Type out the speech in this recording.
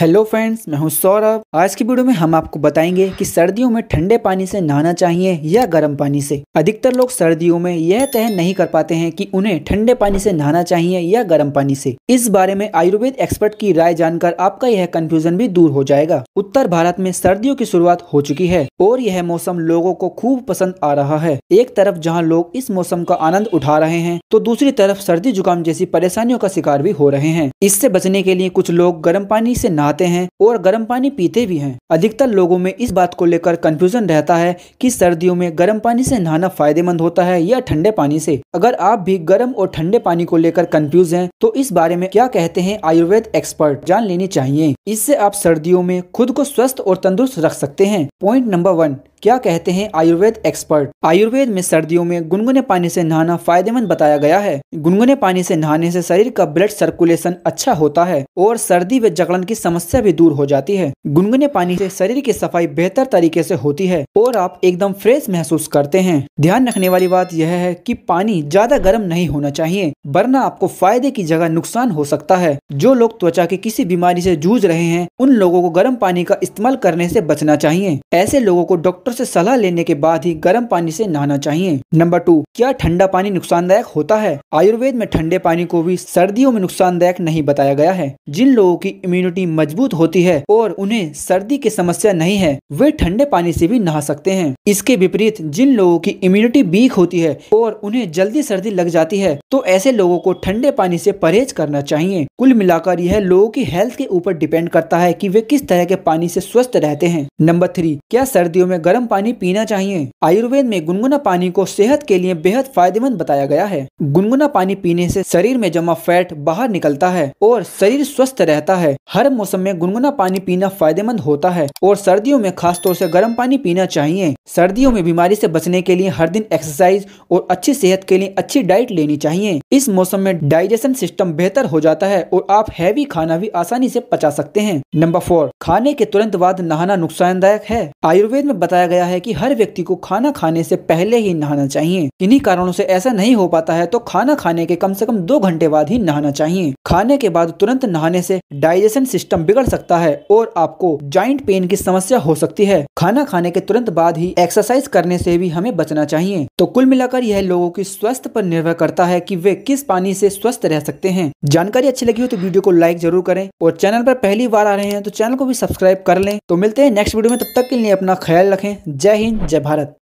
hello friends मैं हूं सौरभ आज की वीडियो में हम आपको बताएंगे कि सर्दियों में ठंडे पानी से नहाना चाहिए या गर्म पानी से अधिकतर लोग सर्दियों में यह तय नहीं कर पाते हैं कि उन्हें ठंडे पानी से नहाना चाहिए या गर्म पानी से इस बारे में आयुर्वेद एक्सपर्ट की राय जानकर आपका यह कंफ्यूजन भी दूर हो जाएगा उत्तर भारत में सर्दियों की शुरुआत हो चुकी है और यह मौसम लोगो को खूब पसंद आ रहा है एक तरफ जहाँ लोग इस मौसम का आनंद उठा रहे हैं तो दूसरी तरफ सर्दी जुकाम जैसी परेशानियों का शिकार भी हो रहे हैं इससे बचने के लिए कुछ लोग गर्म पानी ऐसी नहाते हैं और गर्म पानी पीते भी हैं अधिकतर लोगों में इस बात को लेकर कंफ्यूजन रहता है कि सर्दियों में गर्म पानी से नहाना फायदेमंद होता है या ठंडे पानी से अगर आप भी गर्म और ठंडे पानी को लेकर कंफ्यूज हैं तो इस बारे में क्या कहते हैं आयुर्वेद एक्सपर्ट जान लेनी चाहिए इससे आप सर्दियों में खुद को स्वस्थ और तंदुरुस्त रख सकते हैं पॉइंट नंबर वन क्या कहते हैं आयुर्वेद एक्सपर्ट आयुर्वेद में सर्दियों में गुनगुने पानी से नहाना फायदेमंद बताया गया है गुनगुने पानी से नहाने से शरीर का ब्लड सर्कुलेशन अच्छा होता है और सर्दी व जकड़न की समस्या भी दूर हो जाती है गुनगुने पानी से शरीर की सफाई बेहतर तरीके से होती है और आप एकदम फ्रेश महसूस करते हैं ध्यान रखने वाली बात यह है कि पानी ज्यादा गर्म नहीं होना चाहिए वरना आपको फायदे की जगह नुकसान हो सकता है जो लोग त्वचा की किसी बीमारी से जूझ रहे हैं उन लोगों को गर्म पानी का इस्तेमाल करने से बचना चाहिए ऐसे लोगों को डॉक्टर से सलाह लेने के बाद ही गर्म पानी से नहाना चाहिए नंबर टू क्या ठंडा पानी नुकसानदायक होता है आयुर्वेद में ठंडे पानी को भी सर्दियों में नुकसानदायक नहीं बताया गया है जिन लोगों की इम्यूनिटी मजबूत होती है और उन्हें सर्दी की समस्या नहीं है वे ठंडे पानी से भी नहा सकते हैं इसके विपरीत जिन लोगों की इम्यूनिटी वीक होती है और उन्हें जल्दी सर्दी लग जाती है तो ऐसे लोगों को ठंडे पानी से परहेज करना चाहिए कुल मिलाकर यह लोगों की हेल्थ के ऊपर डिपेंड करता है कि वे किस तरह के पानी से स्वस्थ रहते हैं नंबर थ्री क्या सर्दियों में गर्म गर्म पानी पीना चाहिए आयुर्वेद में गुनगुना पानी को सेहत के लिए बेहद फायदेमंद बताया गया है गुनगुना पानी पीने से शरीर में जमा फैट बाहर निकलता है और शरीर स्वस्थ रहता है हर मौसम में गुनगुना पानी पीना फायदेमंद होता है और सर्दियों में खासतौर से गर्म पानी पीना चाहिए सर्दियों में बीमारी से बचने के लिए हर दिन एक्सरसाइज और अच्छी सेहत के लिए अच्छी डाइट लेनी चाहिए इस मौसम में डाइजेशन सिस्टम बेहतर हो जाता है और आप हैवी खाना भी आसानी से पचा सकते हैं नंबर फोर खाने के तुरंत बाद नहाना नुकसानदायक है आयुर्वेद में बताया गया गया है कि हर व्यक्ति को खाना खाने से पहले ही नहाना चाहिए इन्हीं कारणों से ऐसा नहीं हो पाता है तो खाना खाने के कम से कम दो घंटे बाद ही नहाना चाहिए खाने के बाद तुरंत नहाने से डाइजेशन सिस्टम बिगड़ सकता है और आपको ज्वाइंट पेन की समस्या हो सकती है खाना खाने के तुरंत बाद ही एक्सरसाइज करने से भी हमें बचना चाहिए तो कुल मिलाकर यह लोगों की स्वास्थ्य पर निर्भर करता है कि वे किस पानी से स्वस्थ रह सकते हैं जानकारी अच्छी लगी हो तो वीडियो को लाइक जरूर करें और चैनल पर पहली बार आ रहे हैं तो चैनल को भी सब्सक्राइब कर लें तो मिलते हैं नेक्स्ट वीडियो में तब तक के लिए अपना ख्याल रखें जय हिंद जय भारत